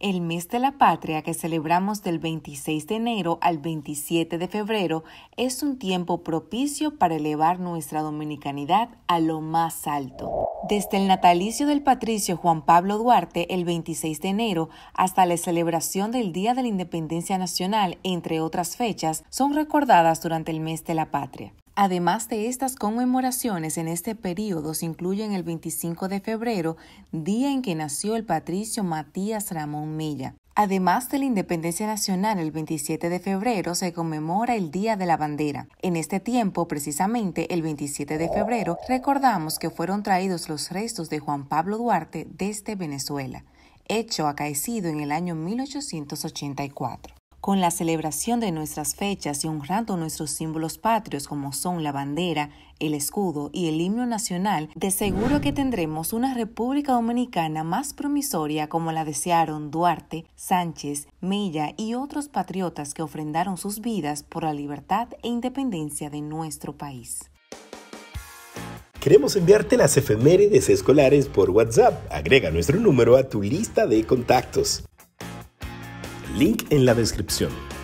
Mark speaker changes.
Speaker 1: El mes de la patria que celebramos del 26 de enero al 27 de febrero es un tiempo propicio para elevar nuestra dominicanidad a lo más alto. Desde el natalicio del patricio Juan Pablo Duarte el 26 de enero hasta la celebración del Día de la Independencia Nacional, entre otras fechas, son recordadas durante el mes de la patria. Además de estas conmemoraciones, en este periodo se incluyen el 25 de febrero, día en que nació el patricio Matías Ramón Milla. Además de la independencia nacional, el 27 de febrero se conmemora el Día de la Bandera. En este tiempo, precisamente el 27 de febrero, recordamos que fueron traídos los restos de Juan Pablo Duarte desde Venezuela, hecho acaecido en el año 1884 con la celebración de nuestras fechas y honrando nuestros símbolos patrios como son la bandera, el escudo y el himno nacional, de seguro que tendremos una República Dominicana más promisoria como la desearon Duarte, Sánchez, Mella y otros patriotas que ofrendaron sus vidas por la libertad e independencia de nuestro país.
Speaker 2: Queremos enviarte las efemérides escolares por WhatsApp. Agrega nuestro número a tu lista de contactos link en la descripción.